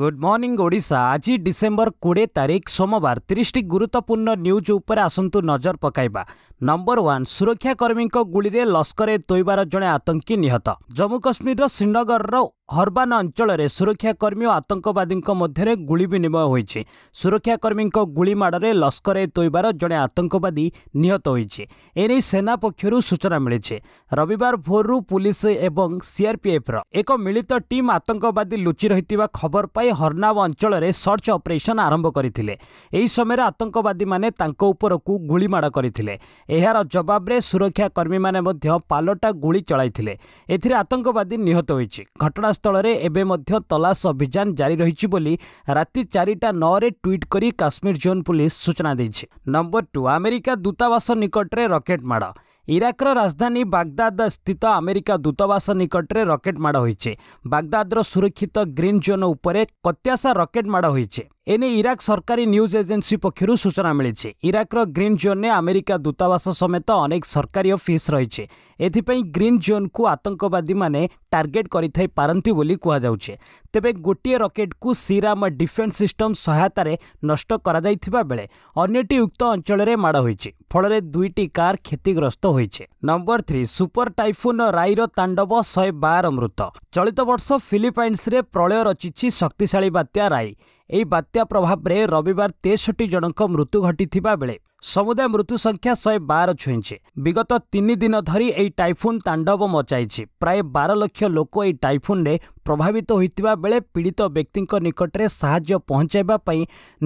good morning Odisha আজি December কোড়িয়ে তারিখ সোমবার তিরিশটি গুরুত্বপূর্ণ নিউজ উপরে আসন্তু নজর পকাইবা নম্বর ওয়ান সুরক্ষাকর্মীঙ্ গুলিরে লস্করে তৈবার জনে আতঙ্কী নিহত জম্মু কাশ্মীরর শ্রীনগরর হরবান অঞ্চলের সুরক্ষাকর্মী ও আতঙ্কবাদীঙ্ক মধ্যে গুলি বিনিময় হয়েছে সুরক্ষাকর্মীঙ্ক গুলিমাড়ে লস্করে তৈবার জনে আতঙ্কবাদী নিহত হয়েছে এনে সেনা পক্ষর সূচনা মিছে রবিবার ভোরু পুলিশ এবং সিআরপিএফর এক মিলিত টিম আতঙ্কবাদী লুচি রয়েছে খবর পাই ପାଇଁ ହର୍ଣ୍ଣାବ ଅଞ୍ଚଳରେ ସର୍ଚ୍ଚ ଅପରେସନ୍ ଆରମ୍ଭ କରିଥିଲେ ଏହି ସମୟରେ ଆତଙ୍କବାଦୀମାନେ ତାଙ୍କ ଉପରକୁ ଗୁଳିମାଡ଼ କରିଥିଲେ ଏହାର ଜବାବରେ ସୁରକ୍ଷା କର୍ମୀମାନେ ମଧ୍ୟ ପାଲଟା ଗୁଳି ଚଳାଇଥିଲେ ଏଥିରେ ଆତଙ୍କବାଦୀ ନିହତ ହୋଇଛି ଘଟଣାସ୍ଥଳରେ ଏବେ ମଧ୍ୟ ତଲାସ ଅଭିଯାନ ଜାରି ରହିଛି ବୋଲି ରାତି ଚାରିଟା ନଅରେ ଟ୍ୱିଟ୍ କରି କାଶ୍ମୀର ଜୋନ୍ ପୁଲିସ୍ ସୂଚନା ଦେଇଛି ନମ୍ବର ଟୁ ଆମେରିକା ଦୂତାବାସ ନିକଟରେ ରକେଟ୍ ମାଡ଼ ଇରାକର ରାଜଧାନୀ ବାଗଦାଦ ସ୍ଥିତ ଆମେରିକା ଦୂତାବାସ ନିକଟରେ ରକେଟ୍ ମାଡ଼ ହୋଇଛି ବାଗଦାଦର ସୁରକ୍ଷିତ ଗ୍ରୀନ୍ ଜୋନ୍ ଉପରେ କତ୍ୟାସା ରକେଟ୍ ମାଡ଼ ହୋଇଛି ଏନେଇ ଇରାକ ସରକାରୀ ନ୍ୟୁଜ୍ ଏଜେନ୍ସି ପକ୍ଷରୁ ସୂଚନା ମିଳିଛି ଇରାକର ଗ୍ରୀନ୍ ଜୋନ୍ରେ ଆମେରିକା ଦୂତାବାସ ସମେତ ଅନେକ ସରକାରୀ ଅଫିସ୍ ରହିଛି ଏଥିପାଇଁ ଗ୍ରୀନ୍ ଜୋନ୍କୁ ଆତଙ୍କବାଦୀମାନେ ଟାର୍ଗେଟ୍ କରିଥାଇ ପାରନ୍ତି ବୋଲି କୁହାଯାଉଛି ତେବେ ଗୋଟିଏ ରକେଟ୍କୁ ସିରାମ ଡିଫେନ୍ସ ସିଷ୍ଟମ୍ ସହାୟତାରେ ନଷ୍ଟ କରାଯାଇଥିବା ବେଳେ ଅନ୍ୟଟି ଉକ୍ତ ଅଞ୍ଚଳରେ ମାଡ଼ ହୋଇଛି ଫଳରେ ଦୁଇଟି କାର୍ କ୍ଷତିଗ୍ରସ୍ତ ହୋଇଛି ନମ୍ବର ଥ୍ରୀ ସୁପର ଟାଇଫୁନ୍ର ରାଇର ତାଣ୍ଡବ ଶହେ ବାର ମୃତ ଚଳିତ ବର୍ଷ ଫିଲିପାଇନ୍ସରେ ପ୍ରଳୟ ରଚିଛି ଶକ୍ତିଶାଳୀ ବାତ୍ୟା ରାଇ ଏହି ବାତ୍ୟା ପ୍ରଭାବରେ ରବିବାର ତେଷଠି ଜଣଙ୍କ ମୃତ୍ୟୁ ଘଟିଥିବା ବେଳେ ସମୁଦାୟ ମୃତ୍ୟୁ ସଂଖ୍ୟା ଶହେ ବାର ଛୁଇଁଛି ବିଗତ ତିନି ଦିନ ଧରି ଏହି ଟାଇଫୁନ୍ ତାଣ୍ଡବ ମଚାଇଛି ପ୍ରାୟ ବାର ଲକ୍ଷ ଲୋକ ଏହି ଟାଇଫୁନ୍ରେ ପ୍ରଭାବିତ ହୋଇଥିବା ବେଳେ ପୀଡ଼ିତ ବ୍ୟକ୍ତିଙ୍କ ନିକଟରେ ସାହାଯ୍ୟ ପହଞ୍ଚାଇବା ପାଇଁ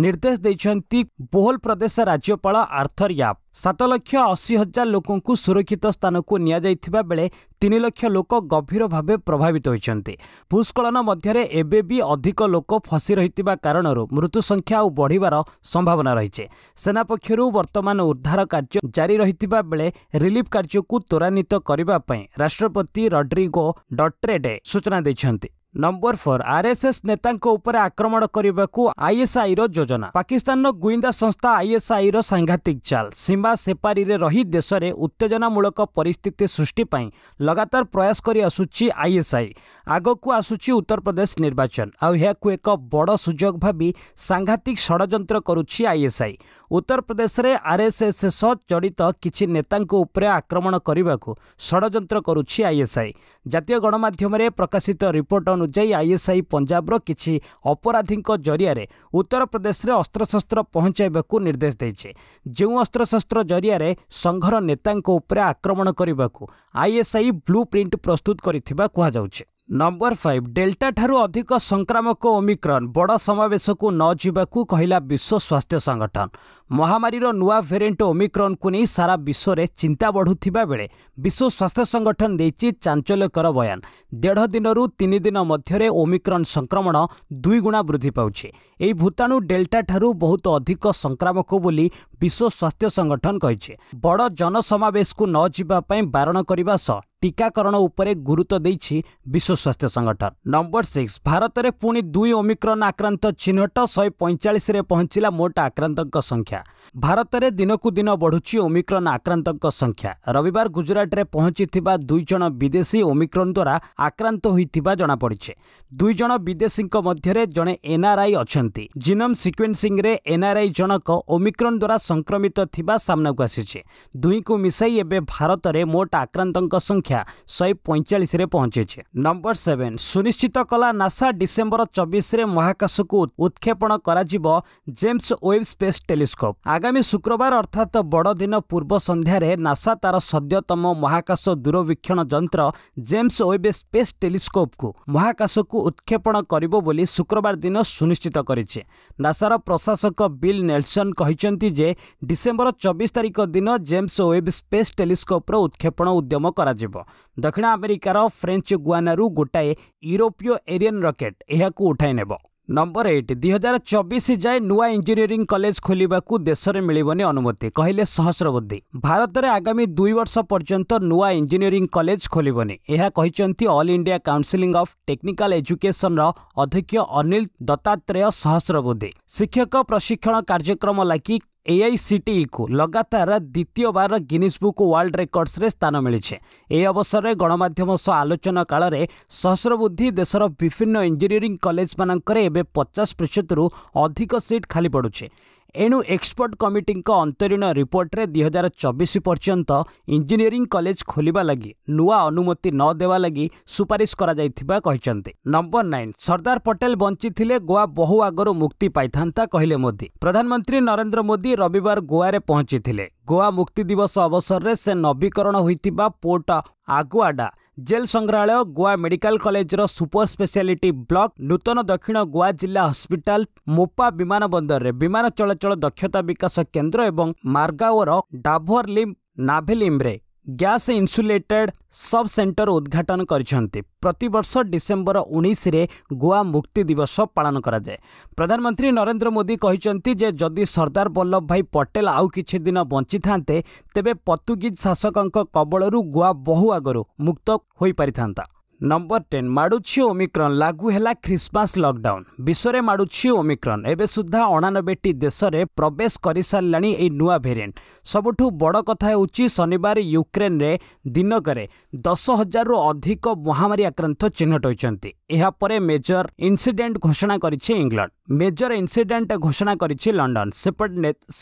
ନିର୍ଦ୍ଦେଶ ଦେଇଛନ୍ତି ବୋହଲ ପ୍ରଦେଶ ରାଜ୍ୟପାଳ ଆର୍ଥର ୟାପ୍ ସାତ ଲକ୍ଷ ଅଶୀ ହଜାର ଲୋକଙ୍କୁ ସୁରକ୍ଷିତ ସ୍ଥାନକୁ ନିଆଯାଇଥିବା ବେଳେ ତିନି ଲକ୍ଷ ଲୋକ ଗଭୀର ଭାବେ ପ୍ରଭାବିତ ହୋଇଛନ୍ତି ଭୂସ୍କଳନ ମଧ୍ୟରେ ଏବେ ବି ଅଧିକ ଲୋକ ଫସି ରହିଥିବା କାରଣରୁ ମୃତ୍ୟୁ ସଂଖ୍ୟା ଆଉ ବଢ଼ିବାର ସମ୍ଭାବନା ରହିଛି ସେନା ପକ୍ଷରୁ ବର୍ତ୍ତମାନ ଉଦ୍ଧାର କାର୍ଯ୍ୟ ଜାରି ରହିଥିବା ବେଳେ ରିଲିଫ୍ କାର୍ଯ୍ୟକୁ ତ୍ୱରାନ୍ୱିତ କରିବା ପାଇଁ ରାଷ୍ଟ୍ରପତି ରଡ୍ରିଗୋ ଡଟ୍ରେଡେ ସୂଚନା ଦେଇଛନ୍ତି ନମ୍ବର ଫୋର୍ ଆର୍ଏସ୍ଏସ୍ ନେତାଙ୍କ ଉପରେ ଆକ୍ରମଣ କରିବାକୁ ଆଇଏସ୍ଆଇର ଯୋଜନା ପାକିସ୍ତାନର ଗୁଇନ୍ଦା ସଂସ୍ଥା ଆଇଏସ୍ଆଇର ସାଂଘାତିକ ଚାଲ ସୀମା ସେପାରିରେ ରହି ଦେଶରେ ଉତ୍ତେଜନାମୂଳକ ପରିସ୍ଥିତି ସୃଷ୍ଟି ପାଇଁ ଲଗାତାର ପ୍ରୟାସ କରି ଆସୁଛି ଆଇଏସ୍ଆଇ ଆଗକୁ ଆସୁଛି ଉତ୍ତରପ୍ରଦେଶ ନିର୍ବାଚନ ଆଉ ଏହାକୁ ଏକ ବଡ଼ ସୁଯୋଗ ଭାବି ସାଂଘାତିକ ଷଡ଼ଯନ୍ତ୍ର କରୁଛି ଆଇଏସ୍ଆଇ ଉତ୍ତରପ୍ରଦେଶରେ ଆର୍ଏସ୍ଏସ୍ ସହ ଜଡ଼ିତ କିଛି ନେତାଙ୍କ ଉପରେ ଆକ୍ରମଣ କରିବାକୁ ଷଡ଼ଯନ୍ତ୍ର କରୁଛି ଆଇଏସ୍ଆଇ ଜାତୀୟ ଗଣମାଧ୍ୟମରେ ପ୍ରକାଶିତ ରିପୋର୍ଟ ଅନୁଯାୟୀ ଆଇଏସ୍ଆଇ ପଞ୍ଜାବର କିଛି ଅପରାଧୀଙ୍କ ଜରିଆରେ ଉତ୍ତରପ୍ରଦେଶରେ ଅସ୍ତ୍ରଶସ୍ତ୍ର ପହଞ୍ଚାଇବାକୁ ନିର୍ଦ୍ଦେଶ ଦେଇଛି ଯେଉଁ ଅସ୍ତ୍ରଶସ୍ତ୍ର ଜରିଆରେ ସଂଘର ନେତାଙ୍କ ଉପରେ ଆକ୍ରମଣ କରିବାକୁ ଆଇଏସ୍ଆଇ ବ୍ଲୁ ପ୍ରିଣ୍ଟ ପ୍ରସ୍ତୁତ କରିଥିବା କୁହାଯାଉଛି ନମ୍ବର ଫାଇଭ୍ ଡେଲ୍ଟାଠାରୁ ଅଧିକ ସଂକ୍ରାମକ ଓମିକ୍ରନ୍ ବଡ଼ ସମାବେଶକୁ ନ ଯିବାକୁ କହିଲା ବିଶ୍ୱ ସ୍ୱାସ୍ଥ୍ୟ ସଂଗଠନ ମହାମାରୀର ନୂଆ ଭେରିଏଣ୍ଟ ଓମିକ୍ରନ୍କୁ ନେଇ ସାରା ବିଶ୍ୱରେ ଚିନ୍ତା ବଢ଼ୁଥିବା ବେଳେ ବିଶ୍ୱ ସ୍ୱାସ୍ଥ୍ୟ ସଂଗଠନ ଦେଇଛି ଚାଞ୍ଚଲ୍ୟକର ବୟାନ ଦେଢ଼ ଦିନରୁ ତିନି ଦିନ ମଧ୍ୟରେ ଓମିକ୍ରନ୍ ସଂକ୍ରମଣ ଦୁଇଗୁଣା ବୃଦ୍ଧି ପାଉଛି ଏହି ଭୂତାଣୁ ଡେଲ୍ଟାଠାରୁ ବହୁତ ଅଧିକ ସଂକ୍ରାମକ ବୋଲି ବିଶ୍ୱ ସ୍ୱାସ୍ଥ୍ୟ ସଂଗଠନ କହିଛି ବଡ଼ ଜନସମାବେଶକୁ ନ ଯିବା ପାଇଁ ବାରଣ କରିବା ସହ ଟିକାକରଣ ଉପରେ ଗୁରୁତ୍ୱ ଦେଇଛି ବିଶ୍ୱ ସ୍ୱାସ୍ଥ୍ୟ ସଂଗଠନ ନମ୍ବର ସିକ୍ସ ଭାରତରେ ପୁଣି ଦୁଇ ଓମିକ୍ରନ୍ ଆକ୍ରାନ୍ତ ଚିହ୍ନଟ ଶହେ ପଇଁଚାଳିଶରେ ପହଞ୍ଚିଲା ମୋଟ ଆକ୍ରାନ୍ତଙ୍କ ସଂଖ୍ୟା ଭାରତରେ ଦିନକୁ ଦିନ ବଢ଼ୁଛି ଓମିକ୍ରନ୍ ଆକ୍ରାନ୍ତଙ୍କ ସଂଖ୍ୟା ରବିବାର ଗୁଜରାଟରେ ପହଞ୍ଚିଥିବା ଦୁଇ ଜଣ ବିଦେଶୀ ଓମିକ୍ରନ୍ ଦ୍ୱାରା ଆକ୍ରାନ୍ତ ହୋଇଥିବା ଜଣାପଡ଼ିଛି ଦୁଇ ଜଣ ବିଦେଶୀଙ୍କ ମଧ୍ୟରେ ଜଣେ ଏନ୍ଆର୍ଆଇ ଅଛନ୍ତି ଜିନମ୍ ସିକ୍ୱେନ୍ସିଂରେ ଏନ୍ଆର୍ଆଇ ଜଣକ ଓମିକ୍ରନ୍ ଦ୍ୱାରା ସଂକ୍ରମିତ ଥିବା ସାମ୍ନାକୁ ଆସିଛି ଦୁଇଙ୍କୁ ମିଶାଇ ଏବେ ଭାରତରେ ମୋଟ ଆକ୍ରାନ୍ତଙ୍କ ସଂଖ୍ୟା ସଂଖ୍ୟା ଶହେ ପଇଁଚାଳିଶରେ ପହଞ୍ଚିଛି ନମ୍ବର ସେଭେନ୍ ସୁନିଶ୍ଚିତ କଲା ନାସା ଡିସେମ୍ବର ଚବିଶରେ ମହାକାଶକୁ ଉତ୍କ୍ଷେପଣ କରାଯିବ ଜେମ୍ସ ୱେବ୍ ସ୍ପେସ୍ ଟେଲିସ୍କୋପ୍ ଆଗାମୀ ଶୁକ୍ରବାର ଅର୍ଥାତ୍ ବଡ଼ଦିନ ପୂର୍ବ ସନ୍ଧ୍ୟାରେ ନାସା ତା'ର ସଦ୍ୟତମ ମହାକାଶ ଦୂରବୀକ୍ଷଣ ଯନ୍ତ୍ର ଜେମ୍ସ ୱେବ୍ ସ୍ପେସ୍ ଟେଲିସ୍କୋପ୍କୁ ମହାକାଶକୁ ଉତ୍କ୍ଷେପଣ କରିବ ବୋଲି ଶୁକ୍ରବାର ଦିନ ସୁନିଶ୍ଚିତ କରିଛି ନାସାର ପ୍ରଶାସକ ବିଲ୍ ନେଲସନ୍ କହିଛନ୍ତି ଯେ ଡିସେମ୍ବର ଚବିଶ ତାରିଖ ଦିନ ଜେମ୍ସ ୱେବ୍ ସ୍ପେସ୍ ଟେଲିସ୍କୋପ୍ର ଉତ୍କ୍ଷେପଣ ଉଦ୍ୟମ କରାଯିବ ଦକ୍ଷିଣ ଆମେରିକାର ଫ୍ରେଞ୍ଚ ଗୁଆନାରୁ ଗୋଟାଏ ୟୁରୋପୀୟ ଏରିଆନ୍ ରକେଟ୍ ଏହାକୁ ଉଠାଇ ନେବ ନମ୍ବର ଏଇଟ୍ ଦୁଇ ହଜାର ଚବିଶ ଯାଏ ନୂଆ ଇଞ୍ଜିନିୟରିଂ କଲେଜ ଖୋଲିବାକୁ ଦେଶରେ ମିଳିବନି ଅନୁମତି କହିଲେ ସହସ୍ରବୃଦ୍ଧି ଭାରତରେ ଆଗାମୀ ଦୁଇ ବର୍ଷ ପର୍ଯ୍ୟନ୍ତ ନୂଆ ଇଞ୍ଜିନିୟରିଂ କଲେଜ ଖୋଲିବନି ଏହା କହିଛନ୍ତି All India counselling of technical ଏଜୁକେସନ୍ର ଅଧ୍ୟକ୍ଷ ଅନିଲ ଦତ୍ତାତ୍ରେୟ ସହସ୍ରବୃଦ୍ଧି ଶିକ୍ଷକ ପ୍ରଶିକ୍ଷଣ କାର୍ଯ୍ୟକ୍ରମ ଲାଗି ଏଆଇସିଟିଇକୁ e ଲଗାତାର ଦ୍ୱିତୀୟବାର ଗିନିଜ ବୁକ୍ ୱାର୍ଲଡ ରେକର୍ଡସରେ ସ୍ଥାନ ମିଳିଛି ଏହି ଅବସରରେ ଗଣମାଧ୍ୟମ ସହ ଆଲୋଚନା କାଳରେ ସହସ୍ରବୁଦ୍ଧି ଦେଶର ବିଭିନ୍ନ ଇଞ୍ଜିନିୟରିଂ କଲେଜମାନଙ୍କରେ ଏବେ ପଚାଶ ପ୍ରତିଶତରୁ ଅଧିକ ସିଟ୍ ଖାଲି ପଡ଼ୁଛି ଏଣୁ ଏକ୍ସପର୍ଟ କମିଟିଙ୍କ ଅନ୍ତରୀଣ ରିପୋର୍ଟରେ ଦୁଇ ହଜାର ଚବିଶ ପର୍ଯ୍ୟନ୍ତ ଇଞ୍ଜିନିୟରିଂ କଲେଜ ଖୋଲିବା ଲାଗି ନୂଆ ଅନୁମତି ନ ଦେବା ଲାଗି ସୁପାରିଶ କରାଯାଇଥିବା କହିଛନ୍ତି ନମ୍ବର ନାଇନ୍ ସର୍ଦ୍ଦାର ପଟେଲ ବଞ୍ଚିଥିଲେ ଗୋଆ ବହୁ ଆଗରୁ ମୁକ୍ତି ପାଇଥାନ୍ତା କହିଲେ ମୋଦି ପ୍ରଧାନମନ୍ତ୍ରୀ ନରେନ୍ଦ୍ର ମୋଦି ରବିବାର ଗୋଆରେ ପହଞ୍ଚିଥିଲେ ଗୋଆ ମୁକ୍ତି ଦିବସ ଅବସରରେ ସେ ନବୀକରଣ ହୋଇଥିବା ପୋର୍ଟ ଆଗୁଆଡା ଜେଲ୍ ସଂଗ୍ରହାଳୟ ଗୋଆ ମେଡିକାଲ କଲେଜର ସୁପର ସ୍ପେଶିଆଲିଟି ବ୍ଲକ ନୂତନ ଦକ୍ଷିଣ ଗୋଆ ଜିଲ୍ଲା ହସ୍ପିଟାଲ ମୋପା ବିମାନ ବନ୍ଦରରେ ବିମାନ ଚଳାଚଳ ଦକ୍ଷତା ବିକାଶ କେନ୍ଦ୍ର ଏବଂ ମାର୍ଗାଓର ଡାଭର ଲିମ୍ ନାଭେଲିମ୍ରେ ଗ୍ୟାସ୍ ଇନ୍ସୁଲେଟେଡ୍ ସବ୍ ସେଣ୍ଟର ଉଦ୍ଘାଟନ କରିଛନ୍ତି ପ୍ରତିବର୍ଷ ଡିସେମ୍ବର ଉଣେଇଶରେ ଗୋଆ ମୁକ୍ତି ଦିବସ ପାଳନ କରାଯାଏ ପ୍ରଧାନମନ୍ତ୍ରୀ ନରେନ୍ଦ୍ର ମୋଦି କହିଛନ୍ତି ଯେ ଯଦି ସର୍ଦ୍ଦାର ବଲ୍ଲଭ ଭାଇ ପଟେଲ ଆଉ କିଛି ଦିନ ବଞ୍ଚିଥାନ୍ତେ ତେବେ ପର୍ତ୍ତୁଗୀଜ ଶାସକଙ୍କ କବଳରୁ ଗୋଆ ବହୁ ଆଗରୁ ମୁକ୍ତ ହୋଇପାରିଥାନ୍ତା ନମ୍ବର ଟେନ୍ ମାଡ଼ୁଛି ଓମିକ୍ରନ୍ ଲାଗୁ ହେଲା ଖ୍ରୀଷ୍ଟମାସ ଲକ୍ଡାଉନ୍ ବିଶ୍ୱରେ ମାଡ଼ୁଛି ଓମିକ୍ରନ୍ ଏବେ ସୁଦ୍ଧା ଅଣାନବେଟି ଦେଶରେ ପ୍ରବେଶ କରିସାରିଲାଣି ଏହି ନୂଆ ଭେରିଏଣ୍ଟ ସବୁଠୁ ବଡ଼ କଥା ହେଉଛି ଶନିବାର ୟୁକ୍ରେନ୍ରେ ଦିନକରେ ଦଶ ହଜାରରୁ ଅଧିକ ମହାମାରୀ ଆକ୍ରାନ୍ତ ଚିହ୍ନଟ ହୋଇଛନ୍ତି ଏହାପରେ ମେଜର ଇନ୍ସିଡେଣ୍ଟ ଘୋଷଣା କରିଛି ଇଂଲଣ୍ଡ ମେଜର ଇନ୍ସିଡେଣ୍ଟ ଘୋଷଣା କରିଛି ଲଣ୍ଡନ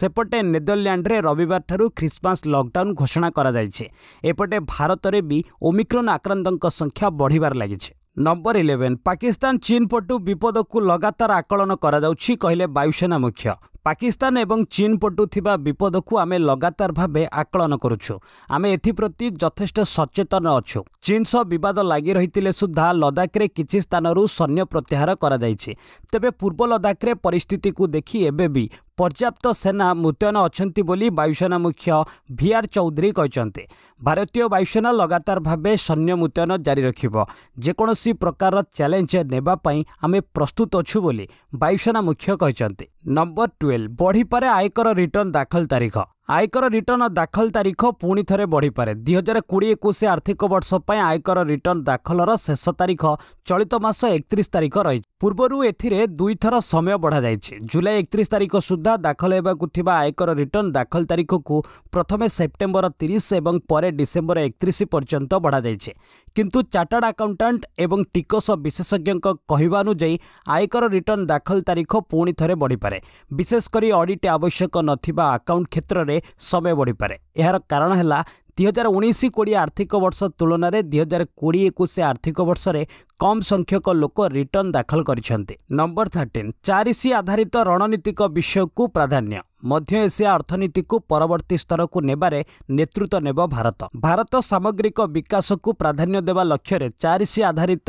ସେପଟେ ନେଦରଲ୍ୟାଣ୍ଡରେ ରବିବାରଠାରୁ ଖ୍ରୀଷ୍ଟମାସ ଲକ୍ଡାଉନ୍ ଘୋଷଣା କରାଯାଇଛି ଏପଟେ ଭାରତରେ ବି ଓମିକ୍ରନ୍ ଆକ୍ରାନ୍ତଙ୍କ ସଂଖ୍ୟା ବଢ଼ିବାରେ ଲାଗିଛି ନମ୍ବର ଇଲେଭେନ୍ ପାକିସ୍ତାନ ଚୀନ୍ ପଟୁ ବିପଦକୁ ଲଗାତାର ଆକଳନ କରାଯାଉଛି କହିଲେ ବାୟୁସେନା ମୁଖ୍ୟ ପାକିସ୍ତାନ ଏବଂ ଚୀନ୍ ପଟୁ ଥିବା ବିପଦକୁ ଆମେ ଲଗାତାର ଭାବେ ଆକଳନ କରୁଛୁ ଆମେ ଏଥିପ୍ରତି ଯଥେଷ୍ଟ ସଚେତନ ଅଛୁ ଚୀନ୍ ସହ ବିବାଦ ଲାଗି ରହିଥିଲେ ସୁଦ୍ଧା ଲଦାଖରେ କିଛି ସ୍ଥାନରୁ ସୈନ୍ୟ ପ୍ରତ୍ୟାହାର କରାଯାଇଛି ତେବେ ପୂର୍ବ ଲଦାଖରେ ପରିସ୍ଥିତିକୁ ଦେଖି ଏବେ ବି ପର୍ଯ୍ୟାପ୍ତ ସେନା ମୁତୟନ ଅଛନ୍ତି ବୋଲି ବାୟୁସେନା ମୁଖ୍ୟ ଭିଆର୍ ଚୌଧୁରୀ କହିଛନ୍ତି ଭାରତୀୟ ବାୟୁସେନା ଲଗାତାର ଭାବେ ସୈନ୍ୟ ମୁତୟନ ଜାରି ରଖିବ ଯେକୌଣସି ପ୍ରକାରର ଚ୍ୟାଲେଞ୍ଜ ନେବା ପାଇଁ ଆମେ ପ୍ରସ୍ତୁତ ଅଛୁ ବୋଲି ବାୟୁସେନା ମୁଖ୍ୟ କହିଛନ୍ତି ନମ୍ବର ଟୁଏଲ୍ଭ ବଢ଼ିପାରେ ଆୟକର ରିଟର୍ଣ୍ଣ ଦାଖଲ ତାରିଖ ଆୟକର ରିଟର୍ଣ୍ଣ ଦାଖଲ ତାରିଖ ପୁଣି ଥରେ ବଢ଼ିପାରେ ଦୁଇ ହଜାର କୋଡ଼ିଏ ଏକୋଇଶ ଆର୍ଥିକ ବର୍ଷ ପାଇଁ ଆୟକର ରିଟର୍ଣ୍ଣ ଦାଖଲର ଶେଷ ତାରିଖ ଚଳିତ ମାସ ଏକତିରିଶ ତାରିଖ ରହିଛି ପୂର୍ବରୁ ଏଥିରେ ଦୁଇଥର ସମୟ ବଢ଼ାଯାଇଛି ଜୁଲାଇ ଏକତିରିଶ ତାରିଖ ସୁଦ୍ଧା ଦାଖଲ ହେବାକୁ ଥିବା ଆୟକର ରିଟର୍ଣ୍ଣ ଦାଖଲ ତାରିଖକୁ ପ୍ରଥମେ ସେପ୍ଟେମ୍ବର ତିରିଶ ଏବଂ ପରେ ଡିସେମ୍ବର ଏକତିରିଶ ପର୍ଯ୍ୟନ୍ତ ବଢ଼ାଯାଇଛି କିନ୍ତୁ ଚାର୍ଟାର୍ଡ ଆକାଉଣ୍ଟାଣ୍ଟ ଏବଂ ଟିକସ ବିଶେଷଜ୍ଞଙ୍କ କହିବା ଅନୁଯାୟୀ ଆୟକର ରିଟର୍ଣ୍ଣ ଦାଖଲ ତାରିଖ ପୁଣି ଥରେ ବଢ଼ିପାରେ ବିଶେଷ କରି ଅଡିଟ୍ ଆବଶ୍ୟକ ନଥିବା ଆକାଉଣ୍ଟ କ୍ଷେତ୍ରରେ ଉପରେ ସମୟ ବଢ଼ିପାରେ ଏହାର କାରଣ ହେଲା ଦୁଇ ହଜାର ଉଣେଇଶ କୋଡ଼ିଏ ଆର୍ଥିକ ବର୍ଷ ତୁଳନାରେ ଦୁଇ ହଜାର କୋଡ଼ିଏ ଏକୋଇଶ ଆର୍ଥିକ ବର୍ଷରେ କମ୍ ସଂଖ୍ୟକ ଲୋକ ରିଟର୍ଣ୍ଣ ଦାଖଲ କରିଛନ୍ତି ନମ୍ବର ଥାର୍ଟିନ୍ ଚାରିସି ଆଧାରିତ ରଣନୀତିକ ବିଷୟକୁ ପ୍ରାଧାନ୍ୟ ମଧ୍ୟ ଏସିଆ ଅର୍ଥନୀତିକୁ ପରବର୍ତ୍ତୀ ସ୍ତରକୁ ନେବାରେ ନେତୃତ୍ୱ ନେବ ଭାରତ ଭାରତ ସାମଗ୍ରିକ ବିକାଶକୁ ପ୍ରାଧାନ୍ୟ ଦେବା ଲକ୍ଷ୍ୟରେ ଚାରିସି ଆଧାରିତ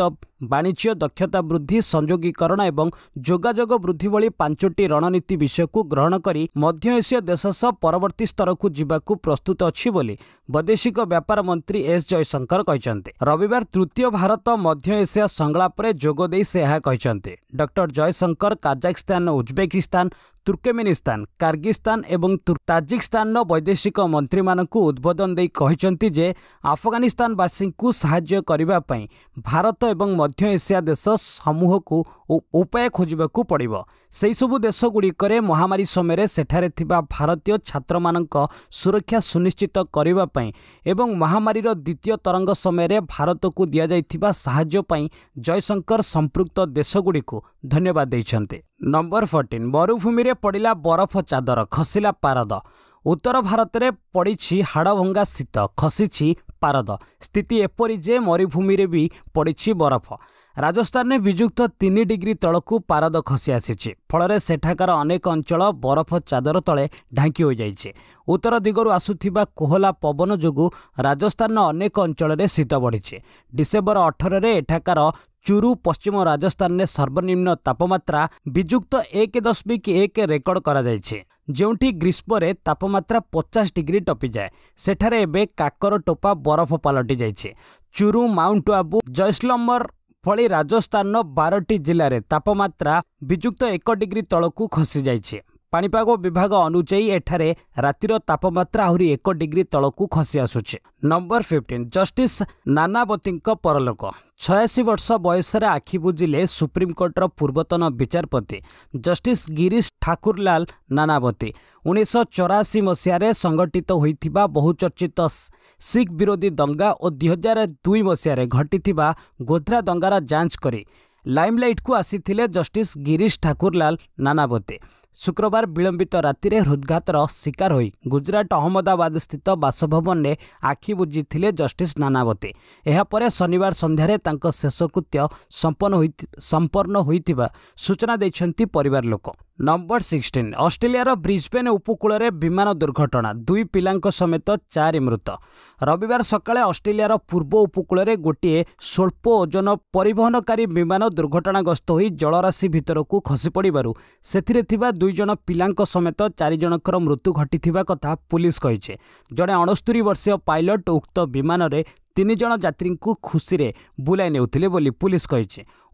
ବାଣିଜ୍ୟ ଦକ୍ଷତା ବୃଦ୍ଧି ସଂଯୋଗୀକରଣ ଏବଂ ଯୋଗାଯୋଗ ବୃଦ୍ଧି ଭଳି ପାଞ୍ଚଟି ରଣନୀତି ବିଷୟକୁ ଗ୍ରହଣ କରି ମଧ୍ୟ ଏସୀୟ ଦେଶ ସହ ପରବର୍ତ୍ତୀ ସ୍ତରକୁ ଯିବାକୁ ପ୍ରସ୍ତୁତ ଅଛି ବୋଲି ବୈଦେଶିକ ବ୍ୟାପାର ମନ୍ତ୍ରୀ ଏସ୍ ଜୟଶଙ୍କର କହିଛନ୍ତି ରବିବାର ତୃତୀୟ ଭାରତ ମଧ୍ୟ ଏସିଆ ସଂଳାପରେ ଯୋଗ ଦେଇ ସେ ଏହା କହିଛନ୍ତି doctor Jaishankar Kazakhstan Uzbekistan Turkmenistan Kyrgyzstan ଏବଂ ତାଜିକିସ୍ତାନର ବୈଦେଶିକ ମନ୍ତ୍ରୀମାନଙ୍କୁ ଉଦ୍ବୋଧନ ଦେଇ କହିଛନ୍ତି ଯେ ଆଫଗାନିସ୍ତାନବାସୀଙ୍କୁ ସାହାଯ୍ୟ କରିବା ପାଇଁ ଭାରତ ଏବଂ ମଧ୍ୟ ଏସିଆ ଦେଶ ସମୂହକୁ ଉପାୟ ଖୋଜିବାକୁ ପଡ଼ିବ ସେହିସବୁ ଦେଶଗୁଡ଼ିକରେ ମହାମାରୀ ସମୟରେ ସେଠାରେ ଥିବା ଭାରତୀୟ ଛାତ୍ରମାନଙ୍କ ସୁରକ୍ଷା ସୁନିଶ୍ଚିତ କରିବା ପାଇଁ ଏବଂ ମହାମାରୀର ଦ୍ୱିତୀୟ ତରଙ୍ଗ ସମୟରେ ଭାରତକୁ ଦିଆଯାଇଥିବା ସାହାଯ୍ୟ ପାଇଁ ଜୟଶଙ୍କର ସମ୍ପୃକ୍ତ ଦେଶଗୁଡ଼ିକୁ ଧନ୍ୟବାଦ ଦେଇଛନ୍ତି ନମ୍ବର ଫୋର୍ଟିନ୍ ମରୁଭୂମିରେ ପଡ଼ିଲା ବରଫ ଚାଦର ଖସିଲା ପାରଦ ଉତ୍ତର ଭାରତରେ ପଡ଼ିଛି ହାଡ଼ଭଙ୍ଗା ଶୀତ ଖସିଛି ପାରଦ ସ୍ଥିତି ଏପରି ଯେ ମରୁଭୂମିରେ ବି ପଡ଼ିଛି ବରଫ ରାଜସ୍ଥାନରେ ବିଯୁକ୍ତ ତିନି ଡିଗ୍ରୀ ତଳକୁ ପାରଦ ଖସି ଆସିଛି ଫଳରେ ସେଠାକାର ଅନେକ ଅଞ୍ଚଳ ବରଫ ଚାଦର ତଳେ ଢାଙ୍କି ହୋଇଯାଇଛି ଉତ୍ତର ଦିଗରୁ ଆସୁଥିବା କୋହଲା ପବନ ଯୋଗୁଁ ରାଜସ୍ଥାନର ଅନେକ ଅଞ୍ଚଳରେ ଶୀତ ବଢ଼ିଛି ଡିସେମ୍ବର ଅଠରରେ ଏଠାକାର ଚୁରୁ ପଶ୍ଚିମ ରାଜସ୍ଥାନରେ ସର୍ବନିମ୍ନ ତାପମାତ୍ରା ବିଯୁକ୍ତ विजुक्त ଦଶମିକ ଏକ ରେକର୍ଡ଼ କରାଯାଇଛି ଯେଉଁଠି ଗ୍ରୀଷ୍ମରେ ତାପମାତ୍ରା ପଚାଶ ଡିଗ୍ରୀ ଟପିଯାଏ ସେଠାରେ ଏବେ କାକର ଟୋପା ବରଫ ପାଲଟି ଯାଇଛି ଚୁରୁ ମାଉଣ୍ଟ ଆବୁ ଜୈସଲମର ଭଳି ରାଜସ୍ଥାନର ବାରଟି ଜିଲ୍ଲାରେ ତାପମାତ୍ରା ବିଯୁକ୍ତ ଏକ ଡିଗ୍ରୀ ତଳକୁ ଖସିଯାଇଛି ପାଣିପାଗ ବିଭାଗ ଅନୁଯାୟୀ ଏଠାରେ ରାତିର ତାପମାତ୍ରା ଆହୁରି ଏକ ଡିଗ୍ରୀ ତଳକୁ ଖସି ଆସୁଛି ନମ୍ବର ଫିଫ୍ଟିନ୍ ଜଷ୍ଟିସ୍ ନାନାବତୀଙ୍କ ପରଲୋକ ଛୟାଅଶୀ ବର୍ଷ ବୟସରେ ଆଖି ବୁଝିଲେ ସୁପ୍ରିମକୋର୍ଟର ପୂର୍ବତନ ବିଚାରପତି ଜଷ୍ଟିସ୍ ଗିରିଶ ଠାକୁରଲାଲ ନାନାବତୀ ଉଣେଇଶହ ଚଉରାଅଶୀ ମସିହାରେ ସଂଗଠିତ ହୋଇଥିବା ବହୁଚର୍ଚ୍ଚିତ ଶିଖ ବିରୋଧୀ ଦଙ୍ଗା ଓ ଦୁଇ ହଜାର ଦୁଇ ମସିହାରେ ଘଟିଥିବା ଗୋଧ୍ରା ଦଙ୍ଗାର ଯାଞ୍ଚ କରି ଲାଇମ୍ଲାଇଟ୍କୁ ଆସିଥିଲେ ଜଷ୍ଟିସ୍ ଗିରିଶ ଠାକୁରଲାଲ ନାନାବତୀ ଶୁକ୍ରବାର ବିଳମ୍ବିତ ରାତିରେ ହୃଦ୍ଘାତର ଶିକାର ହୋଇ ଗୁଜରାଟ ଅହମ୍ମଦାବାଦସ୍ଥିତ ବାସଭବନରେ ଆଖି ବୁଜିଥିଲେ ଜଷ୍ଟିସ୍ ନାନାବତୀ ଏହାପରେ ଶନିବାର ସନ୍ଧ୍ୟାରେ ତାଙ୍କ ଶେଷକୃତ୍ୟ ସମ୍ପନ୍ନ ହୋଇଥିବା ସୂଚନା ଦେଇଛନ୍ତି ପରିବାର ଲୋକ ନମ୍ବର ସିକ୍ସଟିନ୍ ଅଷ୍ଟ୍ରେଲିଆର ବ୍ରିଜବେନ୍ ଉପକୂଳରେ ବିମାନ ଦୁର୍ଘଟଣା ଦୁଇ ପିଲାଙ୍କ ସମେତ ଚାରି ମୃତ ରବିବାର ସକାଳେ ଅଷ୍ଟ୍ରେଲିଆର ପୂର୍ବ ଉପକୂଳରେ ଗୋଟିଏ ସ୍ୱଳ୍ପ ଓଜନ ପରିବହନକାରୀ ବିମାନ ଦୁର୍ଘଟଣାଗ୍ରସ୍ତ ହୋଇ ଜଳରାଶି ଭିତରକୁ ଖସିପଡ଼ିବାରୁ ସେଥିରେ ଥିବା दुईजना पिला समेत चारिणको मृत्यु घटिति कथा पुलिस जडे अणस्तरी बर्षीय पाइट उक्त विमान तिनज जात्री खुसी बुलै बोली पुलिस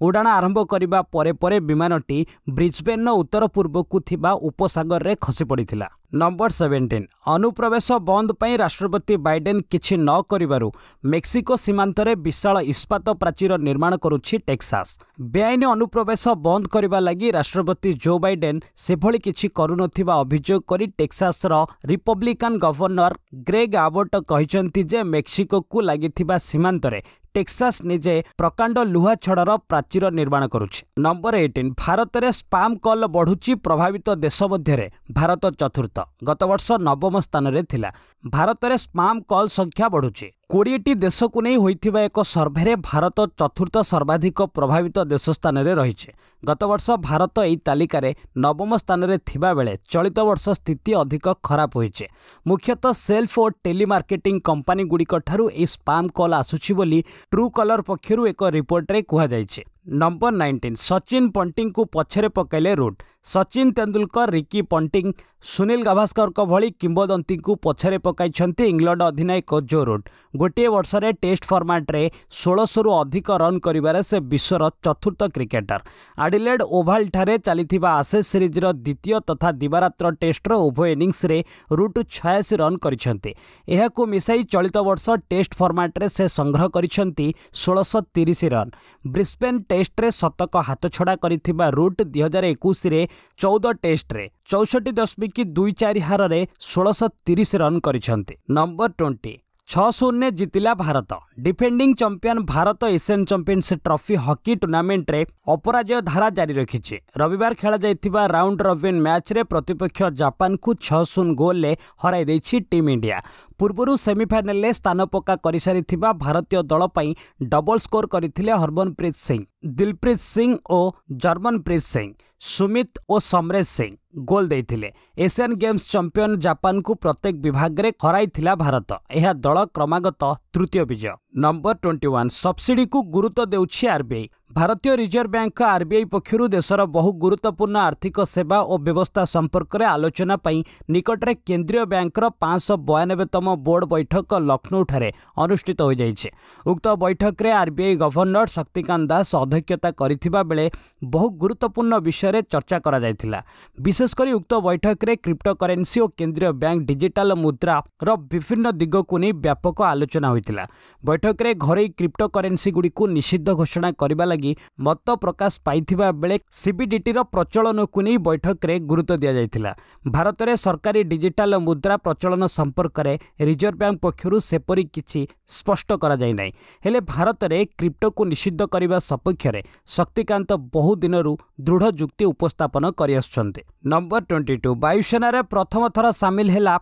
ଉଡ଼ାଣ ଆରମ୍ଭ କରିବା ପରେ ପରେ ବିମାନଟି ବ୍ରିଜବେନ୍ର ଉତ୍ତର ପୂର୍ବକୁ ଥିବା ଉପସାଗରରେ ଖସିପଡ଼ିଥିଲା ନମ୍ବର ସେଭେଣ୍ଟିନ୍ ଅନୁପ୍ରବେଶ ବନ୍ଦ ପାଇଁ ରାଷ୍ଟ୍ରପତି ବାଇଡେନ୍ କିଛି ନ କରିବାରୁ ମେକ୍ସିକୋ ସୀମାନ୍ତରେ ବିଶାଳ ଇସ୍ପାତ ପ୍ରାଚୀର ନିର୍ମାଣ କରୁଛି ଟେକ୍ସାସ୍ ବେଆଇନ ଅନୁପ୍ରବେଶ ବନ୍ଦ କରିବା ଲାଗି ରାଷ୍ଟ୍ରପତି ଜୋ ବାଇଡେନ୍ ସେଭଳି କିଛି କରୁନଥିବା ଅଭିଯୋଗ କରି ଟେକ୍ସାସ୍ର ରିପବ୍ଲିକାନ୍ ଗଭର୍ଣ୍ଣର ଗ୍ରେଗ୍ ଆବର୍ଟ କହିଛନ୍ତି ଯେ ମେକ୍ସିକୋକୁ ଲାଗିଥିବା ସୀମାନ୍ତରେ ଟେକ୍ସାସ୍ ନିଜେ ପ୍ରକାଣ୍ଡ ଲୁହା ଛଡ଼ର ପ୍ରାଚୀର ନିର୍ମାଣ କରୁଛି ନମ୍ବର ଏଇଟିନ୍ ଭାରତରେ ସ୍ପାମ୍ କଲ୍ ବଢ଼ୁଛି ପ୍ରଭାବିତ ଦେଶ ମଧ୍ୟରେ ଭାରତ ଚତୁର୍ଥ ଗତବର୍ଷ ନବମ ସ୍ଥାନରେ ଥିଲା ଭାରତରେ ସ୍ପାମ୍ କଲ୍ ସଂଖ୍ୟା ବଢ଼ୁଛି କୋଡ଼ିଏଟି ଦେଶକୁ ନେଇ ହୋଇଥିବା ଏକ ସର୍ଭେରେ ଭାରତ ଚତୁର୍ଥ ସର୍ବାଧିକ ପ୍ରଭାବିତ ଦେଶ ସ୍ଥାନରେ ରହିଛି ଗତବର୍ଷ ଭାରତ ଏହି ତାଲିକାରେ ନବମ ସ୍ଥାନରେ ଥିବାବେଳେ ଚଳିତ ବର୍ଷ ସ୍ଥିତି ଅଧିକ ଖରାପ ହୋଇଛି ମୁଖ୍ୟତଃ ସେଲ୍ଫ ଓ ଟେଲିମାର୍କେଟିଂ କମ୍ପାନୀଗୁଡ଼ିକଠାରୁ ଏହି ସ୍ପାମ୍ କଲ୍ ଆସୁଛି ବୋଲି ଟ୍ରୁ କଲର୍ ପକ୍ଷରୁ ଏକ ରିପୋର୍ଟରେ କୁହାଯାଇଛି ନମ୍ବର ନାଇଣ୍ଟିନ୍ ସଚିନ ପଣ୍ଟିଙ୍କୁ ପଛରେ ପକାଇଲେ Root Sachin Tendulkar Ricky Ponting Sunil ଗାଭାସ୍କରଙ୍କ ଭଳି କିମ୍ବଦନ୍ତୀଙ୍କୁ ପଛରେ ପକାଇଛନ୍ତି ଇଂଲଣ୍ଡ ଅଧିନାୟକ ଜୋ ରୁଟ୍ ଗୋଟିଏ ବର୍ଷରେ ଟେଷ୍ଟ ଫର୍ମାଟ୍ରେ ଷୋଳଶହରୁ ଅଧିକ ରନ୍ କରିବାରେ ସେ ବିଶ୍ୱର ଚତୁର୍ଥ କ୍ରିକେଟର ଆଡିଲେଡ୍ ଓଭାଲ୍ଠାରେ ଚାଲିଥିବା ଆସେସ୍ ସିରିଜ୍ର ଦ୍ୱିତୀୟ ତଥା ଦିବାରାତ୍ର ଟେଷ୍ଟର ଉଭୟ ଇନିଂସରେ ରୁଟ୍ ଛୟାଅଶୀ ରନ୍ କରିଛନ୍ତି ଏହାକୁ ମିଶାଇ ଚଳିତ ବର୍ଷ ଟେଷ୍ଟ ଫର୍ମାଟ୍ରେ ସେ ସଂଗ୍ରହ କରିଛନ୍ତି ଷୋଳଶହ ତିରିଶ ରନ୍ ବ୍ରିସ୍ବେନ୍ ଟେଷ୍ଟରେ ଶତକ ହାତଛଡ଼ା କରିଥିବା ରୁଟ୍ ଦୁଇହଜାର ଏକୋଇଶରେ ଚଉଦ ଟେଷ୍ଟରେ ଚଉଷଠି ଦଶମିକ ଦୁଇ ଚାରି ହାରରେ ଷୋହଳଶହ ତିରିଶ ରନ୍ କରିଛନ୍ତି ନମ୍ବର ଟ୍ୱେଣ୍ଟି ଛଅ ଶୂନ୍ୟ ଜିତିଲା Bharat defending champion Bharat Asian Champions Trophy hockey ଟୁର୍ଣ୍ଣାମେଣ୍ଟରେ ଅପରାଜୟ ଧାରା ଜାରି ରଖିଛି ରବିବାର ଖେଳାଯାଇଥିବା ରାଉଣ୍ଡ ରବିନ୍ ମ୍ୟାଚ୍ରେ ପ୍ରତିପକ୍ଷ ଜାପାନକୁ ଛଅ ଶୂନ ଗୋଲ୍ରେ ହରାଇ ଦେଇଛି ଟିମ୍ ଇଣ୍ଡିଆ ପୂର୍ବରୁ ସେମିଫାଇନାଲ୍ରେ ସ୍ଥାନ ପକ୍କା କରିସାରିଥିବା ଭାରତୀୟ ଦଳ ପାଇଁ ଡବଲ୍ ସ୍କୋର୍ କରିଥିଲେ ହରମନପ୍ରୀତ ସିଂ ଦିଲପ୍ରୀତ ସିଂ ଓ ଜର୍ମନପ୍ରୀତ ସିଂ ସୁମିତ ଓ ସମରେଶ ସିଂ ଗୋଲ୍ ଦେଇଥିଲେ ଏସିଆନ୍ ଗେମ୍ସ ଚମ୍ପିୟନ୍ ଜାପାନକୁ ପ୍ରତ୍ୟେକ ବିଭାଗରେ ହରାଇଥିଲା ଭାରତ ଏହା ଦଳ କ୍ରମାଗତ ତୃତୀୟ ବିଜୟ ନମ୍ବର ଟ୍ୱେଣ୍ଟି ୱାନ୍ ସବ୍ସିଡିକୁ ଗୁରୁତ୍ୱ ଦେଉଛି ଆର୍ବିଆଇ ଭାରତୀୟ ରିଜର୍ଭ ବ୍ୟାଙ୍କ ଆର୍ବିଆଇ ପକ୍ଷରୁ ଦେଶର ବହୁ ଗୁରୁତ୍ୱପୂର୍ଣ୍ଣ ଆର୍ଥିକ ସେବା ଓ ବ୍ୟବସ୍ଥା ସମ୍ପର୍କରେ ଆଲୋଚନା ପାଇଁ ନିକଟରେ କେନ୍ଦ୍ରୀୟ ବ୍ୟାଙ୍କର ପାଞ୍ଚଶହ ବୟାନବେତମ ବୋର୍ଡ ବୈଠକ ଲକ୍ଷ୍ନୌଠାରେ ଅନୁଷ୍ଠିତ ହୋଇଯାଇଛି ଉକ୍ତ ବୈଠକରେ ଆର୍ବିଆଇ ଗଭର୍ଣ୍ଣର ଶକ୍ତିକାନ୍ତ ଦାସ ଅଧ୍ୟକ୍ଷତା କରିଥିବା ବେଳେ ବହୁ ଗୁରୁତ୍ୱପୂର୍ଣ୍ଣ ବିଷୟରେ ଚର୍ଚ୍ଚା କରାଯାଇଥିଲା ବିଶେଷ ଉକ୍ତ ବୈଠକରେ କ୍ରିପ୍ଟୋ କରେନ୍ସି ଓ କେନ୍ଦ୍ରୀୟ ବ୍ୟାଙ୍କ ଡିଜିଟାଲ ମୁଦ୍ରାର ବିଭିନ୍ନ ଦିଗକୁ ନେଇ ବ୍ୟାପକ ଆଲୋଚନା ହୋଇଥିଲା ବୈଠକରେ ଘରୋଇ କ୍ରିପ୍ଟୋ କରେନ୍ସିଗୁଡ଼ିକୁ ନିଷିଦ୍ଧ ଘୋଷଣା କରିବା ଲାଗି ମତ ପ୍ରକାଶ ପାଇଥିବା ବେଳେ ସିବିଡିଟିର ପ୍ରଚଳନକୁ ନେଇ ବୈଠକରେ ଗୁରୁତ୍ୱ ଦିଆଯାଇଥିଲା ଭାରତରେ ସରକାରୀ ଡିଜିଟାଲ ମୁଦ୍ରା ପ୍ରଚଳନ ସମ୍ପର୍କରେ ରିଜର୍ଭ ବ୍ୟାଙ୍କ ପକ୍ଷରୁ ସେପରି କିଛି ସ୍ପଷ୍ଟ କରାଯାଇନାହିଁ ହେଲେ ଭାରତରେ କ୍ରିପ୍ଟୋକୁ ନିଷିଦ୍ଧ କରିବା ସପକ୍ଷରେ ଶକ୍ତିକାନ୍ତ ବହୁ ଦିନରୁ ଦୃଢ଼ ଯୁକ୍ତି ଉପସ୍ଥାପନ କରିଆସୁଛନ୍ତି ନମ୍ବର ଟ୍ୱେଣ୍ଟି ଟୁ ବାୟୁସେନାରେ ପ୍ରଥମ ଥର ସାମିଲ ହେଲା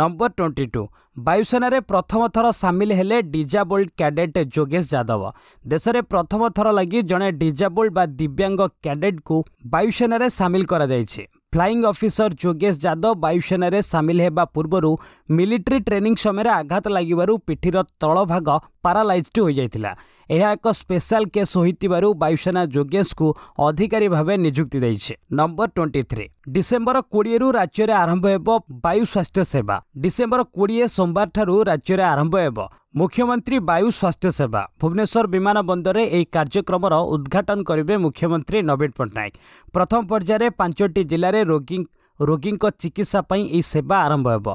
ନମ୍ବର ଟ୍ୱେଣ୍ଟି ଟୁ ବାୟୁସେନାରେ ପ୍ରଥମ ଥର ସାମିଲ ହେଲେ ଡିଜାବଲ୍ଡ କ୍ୟାଡେଟ୍ ଯୋଗେଶ ଯାଦବ ଦେଶରେ ପ୍ରଥମ ଥର ଲାଗି ଜଣେ ଡିଜାବଲ୍ଡ ବା ଦିବ୍ୟାଙ୍ଗ କ୍ୟାଡେଟ୍କୁ ବାୟୁସେନାରେ ସାମିଲ କରାଯାଇଛି ଫ୍ଲାଇଂ ଅଫିସର ଯୋଗେଶ ଯାଦବ ବାୟୁସେନାରେ ସାମିଲ ହେବା ପୂର୍ବରୁ ମିଲିଟାରୀ ଟ୍ରେନିଂ ସମୟରେ ଆଘାତ ଲାଗିବାରୁ ପିଠିର ତଳଭାଗ ପାରାଲାଇଜ୍ଡ ହୋଇଯାଇଥିଲା ଏହା ଏକ ସ୍ପେଶାଲ କେସ୍ ହୋଇଥିବାରୁ ବାୟୁସେନା ଯୋଗେଶଙ୍କୁ ଅଧିକାରୀ ଭାବେ ନିଯୁକ୍ତି ଦେଇଛି ନମ୍ବର ଟ୍ୱେଣ୍ଟି ଥ୍ରୀ ଡିସେମ୍ବର କୋଡ଼ିଏରୁ ରାଜ୍ୟରେ ଆରମ୍ଭ ହେବ ବାୟୁ ସ୍ୱାସ୍ଥ୍ୟ ସେବା ଡିସେମ୍ବର କୋଡ଼ିଏ ସୋମବାରଠାରୁ ରାଜ୍ୟରେ ଆରମ୍ଭ ହେବ ମୁଖ୍ୟମନ୍ତ୍ରୀ ବାୟୁ ସ୍ୱାସ୍ଥ୍ୟ ସେବା ଭୁବନେଶ୍ୱର ବିମାନ ବନ୍ଦରରେ ଏହି କାର୍ଯ୍ୟକ୍ରମର ଉଦ୍ଘାଟନ କରିବେ ମୁଖ୍ୟମନ୍ତ୍ରୀ ନବୀନ ପଟ୍ଟନାୟକ ପ୍ରଥମ ପର୍ଯ୍ୟାୟରେ ପାଞ୍ଚଟି ଜିଲ୍ଲାରେ ରୋଗୀ ରୋଗୀଙ୍କ ଚିକିତ୍ସା ପାଇଁ ଏହି ସେବା ଆରମ୍ଭ ହେବ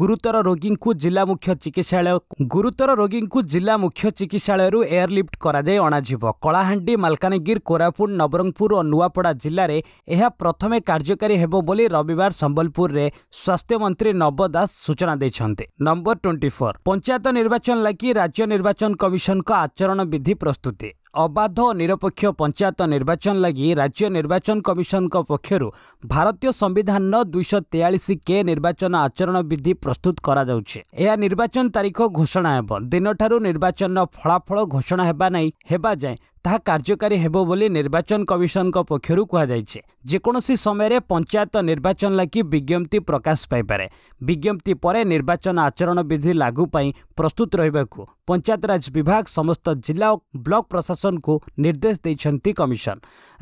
ଗୁରୁତର ରୋଗୀଙ୍କୁ ଜିଲ୍ଲା ମୁଖ୍ୟ ଚିକିତ୍ସାଳୟ ଗୁରୁତର ରୋଗୀଙ୍କୁ ଜିଲ୍ଲା ମୁଖ୍ୟ ଚିକିତ୍ସାଳୟରୁ ଏୟାରଲିଫ୍ଟ କରାଯାଇ ଅଣାଯିବ କଳାହାଣ୍ଡି ମାଲକାନଗିରି କୋରାପୁଟ ନବରଙ୍ଗପୁର ଓ ନୂଆପଡ଼ା ଜିଲ୍ଲାରେ ଏହା ପ୍ରଥମେ କାର୍ଯ୍ୟକାରୀ ହେବ ବୋଲି ରବିବାର ସମ୍ବଲପୁରରେ ସ୍ୱାସ୍ଥ୍ୟମନ୍ତ୍ରୀ ନବ ଦାସ ସୂଚନା ଦେଇଛନ୍ତି ନମ୍ବର ଟ୍ୱେଣ୍ଟି ଫୋର୍ ପଞ୍ଚାୟତ ନିର୍ବାଚନ ଲାଗି ରାଜ୍ୟ ନିର୍ବାଚନ କମିଶନଙ୍କ ଆଚରଣ ବିଧି ପ୍ରସ୍ତୁତି ଅବାଧ ଓ ନିରପେକ୍ଷ ପଞ୍ଚାୟତ ନିର୍ବାଚନ ଲାଗି ରାଜ୍ୟ ନିର୍ବାଚନ କମିଶନଙ୍କ ପକ୍ଷରୁ ଭାରତୀୟ ସମ୍ବିଧାନର ଦୁଇଶହ ତେୟାଳିଶ କେ ନିର୍ବାଚନ ଆଚରଣ ବିଧି ପ୍ରସ୍ତୁତ କରାଯାଉଛି ଏହା ନିର୍ବାଚନ ତାରିଖ ଘୋଷଣା ହେବ ଦିନଠାରୁ ନିର୍ବାଚନର ଫଳାଫଳ ଘୋଷଣା ହେବା ନେଇ ହେବା ଯାଏଁ ତାହା କାର୍ଯ୍ୟକାରୀ ହେବ ବୋଲି ନିର୍ବାଚନ କମିଶନଙ୍କ ପକ୍ଷରୁ କୁହାଯାଇଛି ଯେକୌଣସି ସମୟରେ ପଞ୍ଚାୟତ ନିର୍ବାଚନ ଲାଗି ବିଜ୍ଞପ୍ତି ପ୍ରକାଶ ପାଇପାରେ ବିଜ୍ଞପ୍ତି ପରେ ନିର୍ବାଚନ ଆଚରଣ ବିଧି ଲାଗୁ ପାଇଁ ପ୍ରସ୍ତୁତ ରହିବାକୁ ପଞ୍ଚାୟତରାଜ ବିଭାଗ ସମସ୍ତ ଜିଲ୍ଲା ଓ ବ୍ଲକ ପ୍ରଶାସନକୁ ନିର୍ଦ୍ଦେଶ ଦେଇଛନ୍ତି କମିଶନ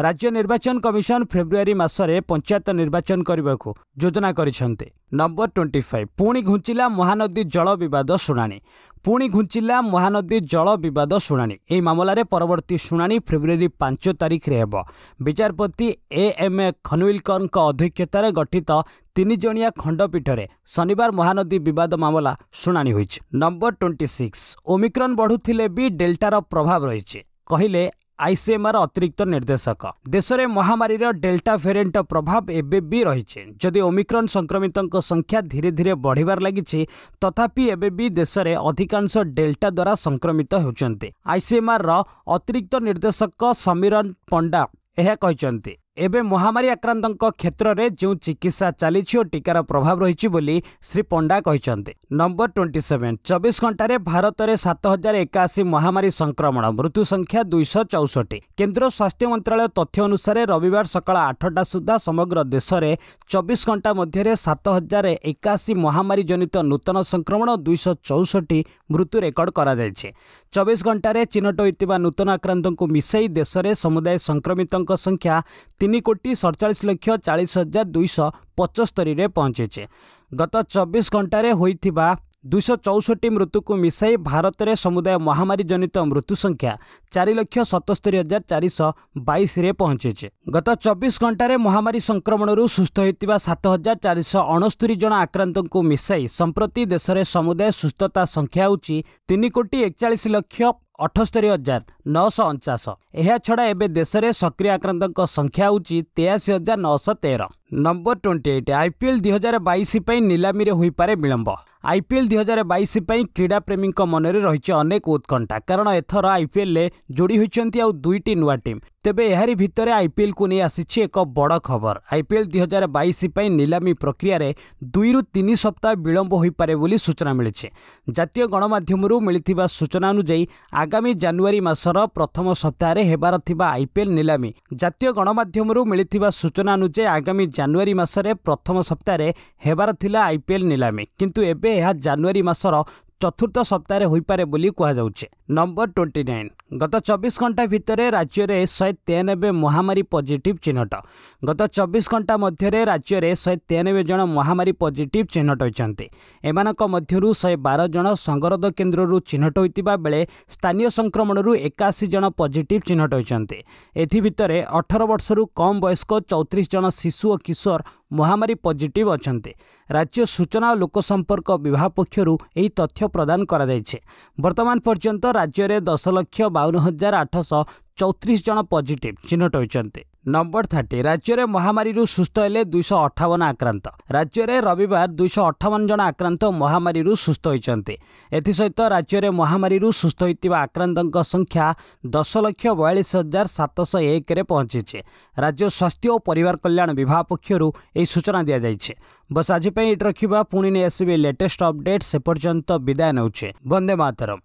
ରାଜ୍ୟ ନିର୍ବାଚନ କମିଶନ ଫେବୃଆରୀ ମାସରେ ପଞ୍ଚାୟତ ନିର୍ବାଚନ କରିବାକୁ ଯୋଜନା କରିଛନ୍ତି ନମ୍ବର ଟ୍ୱେଣ୍ଟି ଫାଇଭ୍ ପୁଣି ଘୁଞ୍ଚିଲା ମହାନଦୀ ଜଳ ବିବାଦ ଶୁଣାଣି ପୁଣି ଘୁଞ୍ଚିଲା ମହାନଦୀ ଜଳ ବିବାଦ ଶୁଣାଣି ଏହି ମାମଲାରେ ପରବର୍ତ୍ତୀ ଶୁଣାଣି ଫେବୃଆରୀ ପାଞ୍ଚ ତାରିଖରେ ହେବ ବିଚାରପତି ଏ ଏମ୍ ଏ ଖନୱିଲକରଙ୍କ ଅଧ୍ୟକ୍ଷତାରେ ଗଠିତ ତିନିଜଣିଆ ଖଣ୍ଡପୀଠରେ ଶନିବାର ମହାନଦୀ ବିବାଦ ମାମଲା ଶୁଣାଣି ହୋଇଛି ନମ୍ବର ଟ୍ୱେଣ୍ଟି ସିକ୍ସ ଓମିକ୍ରନ୍ ବଢ଼ୁଥିଲେ ବି ଡେଲ୍ଟାର ପ୍ରଭାବ ରହିଛି କହିଲେ ଆଇସିଏମ୍ଆର୍ ଅତିରିକ୍ତ ନିର୍ଦ୍ଦେଶକ ଦେଶରେ ମହାମାରୀର ଡେଲ୍ଟା ଭେରିଏଣ୍ଟର ପ୍ରଭାବ ଏବେ ବି ରହିଛି ଯଦି ଓମିକ୍ରନ୍ ସଂକ୍ରମିତଙ୍କ ସଂଖ୍ୟା ଧୀରେ ଧୀରେ ବଢ଼ିବାରେ ଲାଗିଛି ତଥାପି ଏବେ ବି ଦେଶରେ ଅଧିକାଂଶ ଡେଲ୍ଟା ଦ୍ୱାରା ସଂକ୍ରମିତ ହେଉଛନ୍ତି ଆଇସିଏମ୍ଆର୍ର ଅତିରିକ୍ତ ନିର୍ଦ୍ଦେଶକ ସମୀରନ୍ ପଣ୍ଡା ଏହା କହିଛନ୍ତି ଏବେ ମହାମାରୀ ଆକ୍ରାନ୍ତଙ୍କ କ୍ଷେତ୍ରରେ ଯେଉଁ ଚିକିତ୍ସା ଚାଲିଛି ଓ ଟିକାର ପ୍ରଭାବ ରହିଛି ବୋଲି ଶ୍ରୀ ପଣ୍ଡା କହିଛନ୍ତି ନମ୍ବର ଟ୍ୱେଣ୍ଟି ସେଭେନ୍ ଚବିଶ ଘଣ୍ଟାରେ ଭାରତରେ ସାତ ହଜାର ଏକାଅଶୀ ମହାମାରୀ ସଂକ୍ରମଣ ମୃତ୍ୟୁ ସଂଖ୍ୟା ଦୁଇଶହ ଚଉଷଠି କେନ୍ଦ୍ର ସ୍ୱାସ୍ଥ୍ୟ ମନ୍ତ୍ରଣାଳୟ ତଥ୍ୟ ଅନୁସାରେ ରବିବାର ସକାଳ ଆଠଟା ସୁଦ୍ଧା ସମଗ୍ର ଦେଶରେ ଚବିଶ ଘଣ୍ଟା ମଧ୍ୟରେ ସାତ ହଜାର ଏକାଅଶୀ ମହାମାରୀ ଜନିତ ନୂତନ ସଂକ୍ରମଣ ଦୁଇଶହ ଚଉଷଠି ମୃତ୍ୟୁ ରେକର୍ଡ କରାଯାଇଛି ଚବିଶ ଘଣ୍ଟାରେ ଚିହ୍ନଟ ହୋଇଥିବା ନୂତନ ଆକ୍ରାନ୍ତଙ୍କୁ ମିଶାଇ ଦେଶରେ ସମୁଦାୟ ସଂକ୍ରମିତଙ୍କ ସଂଖ୍ୟା ତିନି କୋଟି ସଡ଼ଚାଳିଶ ଲକ୍ଷ ଚାଳିଶ ହଜାର ଦୁଇଶହ ପଞ୍ଚସ୍ତରୀରେ ପହଞ୍ଚିଛି ଗତ ଚବିଶ ଘଣ୍ଟାରେ ହୋଇଥିବା ଦୁଇଶହ ଚଉଷଠି ମୃତ୍ୟୁକୁ ମିଶାଇ ଭାରତରେ ସମୁଦାୟ ମହାମାରୀ ଜନିତ ମୃତ୍ୟୁ ସଂଖ୍ୟା ଚାରି ଲକ୍ଷ ସତସ୍ତରୀ ହଜାର ଚାରିଶହ ବାଇଶରେ ପହଞ୍ଚିଛି ଗତ ଚବିଶ ଘଣ୍ଟାରେ ମହାମାରୀ ସଂକ୍ରମଣରୁ ସୁସ୍ଥ ହୋଇଥିବା ସାତ ହଜାର ଚାରିଶହ ଅଣସ୍ତରି ଜଣ ଆକ୍ରାନ୍ତଙ୍କୁ ମିଶାଇ ସମ୍ପ୍ରତି ଦେଶରେ ସମୁଦାୟ ସୁସ୍ଥତା ସଂଖ୍ୟା ହେଉଛି ତିନି କୋଟି ଏକଚାଳିଶ ଲକ୍ଷ ଅଠସ୍ତରି ହଜାର ନଅଶହ ଅଣଚାଶ ଏହାଛଡ଼ା ଏବେ ଦେଶରେ ସକ୍ରିୟ ଆକ୍ରାନ୍ତଙ୍କ ସଂଖ୍ୟା ହେଉଛି ତେୟାଅଶୀ ହଜାର ନଅଶହ ତେର ନମ୍ବର ଟ୍ୱେଣ୍ଟି ଏଇଟ୍ ଆଇପିଏଲ୍ ଦୁଇ ହଜାର ବାଇଶ ପାଇଁ ନିଲାମିରେ ହୋଇପାରେ ବିଳମ୍ବ ଆଇପିଏଲ୍ ଦୁଇ ହଜାର ବାଇଶ ପାଇଁ କ୍ରୀଡ଼ାପ୍ରେମୀଙ୍କ ମନରେ ରହିଛି ଅନେକ ଉତ୍କଣ୍ଠା କାରଣ ଏଥର ଆଇପିଏଲ୍ରେ ଯୋଡ଼ି ହୋଇଛନ୍ତି ଆଉ ଦୁଇଟି ନୂଆ ଟିମ୍ ତେବେ ଏହାରି ଭିତରେ ଆଇପିଏଲ୍କୁ ନେଇ ଆସିଛି ଏକ ବଡ଼ ଖବର ଆଇପିଏଲ୍ ଦୁଇ ହଜାର ବାଇଶ ପାଇଁ ନିଲାମି ପ୍ରକ୍ରିୟାରେ ଦୁଇରୁ ତିନି ସପ୍ତାହ ବିଳମ୍ବ ହୋଇପାରେ ବୋଲି ସୂଚନା ମିଳିଛି ଜାତୀୟ ଗଣମାଧ୍ୟମରୁ ମିଳିଥିବା ସୂଚନା ଅନୁଯାୟୀ ଆଗାମୀ ଜାନୁଆରୀ ମାସ ମାସର ପ୍ରଥମ ସପ୍ତାହରେ ହେବାର ଥିବା ଆଇପିଏଲ୍ ନିଲାମୀ ଜାତୀୟ ଗଣମାଧ୍ୟମରୁ ମିଳିଥିବା ସୂଚନା ଅନୁଯାୟୀ ଆଗାମୀ ଜାନୁଆରୀ ମାସରେ ପ୍ରଥମ ସପ୍ତାହରେ ହେବାର ଥିଲା ଆଇପିଏଲ୍ ନିଲାମୀ କିନ୍ତୁ ଏବେ ଏହା ଜାନୁଆରୀ ମାସର ଚତୁର୍ଥ ସପ୍ତାହରେ ହୋଇପାରେ ବୋଲି କୁହାଯାଉଛି ନମ୍ବର ଟ୍ୱେଣ୍ଟି ନାଇନ୍ ଗତ ଚବିଶ ଘଣ୍ଟା ଭିତରେ ରାଜ୍ୟରେ ଶହେ ତେୟାନବେ ମହାମାରୀ ପଜିଟିଭ୍ ଚିହ୍ନଟ ଗତ ଚବିଶ ଘଣ୍ଟା ମଧ୍ୟରେ ରାଜ୍ୟରେ ଶହେ ତେୟାନବେ ଜଣ ମହାମାରୀ ପଜିଟିଭ୍ ଚିହ୍ନଟ ହୋଇଛନ୍ତି ଏମାନଙ୍କ ମଧ୍ୟରୁ ଶହେ ବାର ଜଣ ସଙ୍ଗରୋଧ କେନ୍ଦ୍ରରୁ ଚିହ୍ନଟ ହୋଇଥିବା ବେଳେ ସ୍ଥାନୀୟ ସଂକ୍ରମଣରୁ ଏକାଅଶୀ ଜଣ ପଜିଟିଭ୍ ଚିହ୍ନଟ ହୋଇଛନ୍ତି ଏଥିଭିତରେ ଅଠର ବର୍ଷରୁ କମ୍ ବୟସ୍କ ଚଉତିରିଶ ଜଣ ଶିଶୁ ଓ କିଶୋର ମହାମାରୀ ପଜିଟିଭ୍ ଅଛନ୍ତି ରାଜ୍ୟ ସୂଚନା ଓ ଲୋକସମ୍ପର୍କ ବିଭାଗ ପକ୍ଷରୁ ଏହି ତଥ୍ୟ ପ୍ରଦାନ କରାଯାଇଛି ବର୍ତ୍ତମାନ ପର୍ଯ୍ୟନ୍ତ ରାଜ୍ୟରେ ଦଶ ଲକ୍ଷ ବାଉନ ହଜାର ଆଠଶହ ଚଉତିରିଶ ଜଣ ପଜିଟିଭ୍ ଚିହ୍ନଟ ହୋଇଛନ୍ତି ନମ୍ବର ଥାର୍ଟି ରାଜ୍ୟରେ ମହାମାରୀରୁ ସୁସ୍ଥ ହେଲେ ଦୁଇଶହ ଅଠାବନ ଆକ୍ରାନ୍ତ ରାଜ୍ୟରେ ରବିବାର ଦୁଇଶହ ଅଠାବନ ଜଣ ଆକ୍ରାନ୍ତ ମହାମାରୀରୁ ସୁସ୍ଥ ହୋଇଛନ୍ତି ଏଥିସହିତ ରାଜ୍ୟରେ ମହାମାରୀରୁ ସୁସ୍ଥ ହୋଇଥିବା ଆକ୍ରାନ୍ତଙ୍କ ସଂଖ୍ୟା ଦଶ ଲକ୍ଷ ବୟାଳିଶ ହଜାର ସାତଶହ ଏକରେ ପହଞ୍ଚିଛି ରାଜ୍ୟ ସ୍ୱାସ୍ଥ୍ୟ ଓ ପରିବାର କଲ୍ୟାଣ ବିଭାଗ ପକ୍ଷରୁ ଏହି ସୂଚନା ଦିଆଯାଇଛି ବସ୍ ଆଜି ପାଇଁ ଏଇଠି ରଖିବା ପୁଣି ନେଇ ଆସିବି ଲେଟେଷ୍ଟ ଅପଡେଟ୍ ସେ ପର୍ଯ୍ୟନ୍ତ ବିଦାୟ ନେଉଛେ ବନ୍ଦେ ମାତରମ୍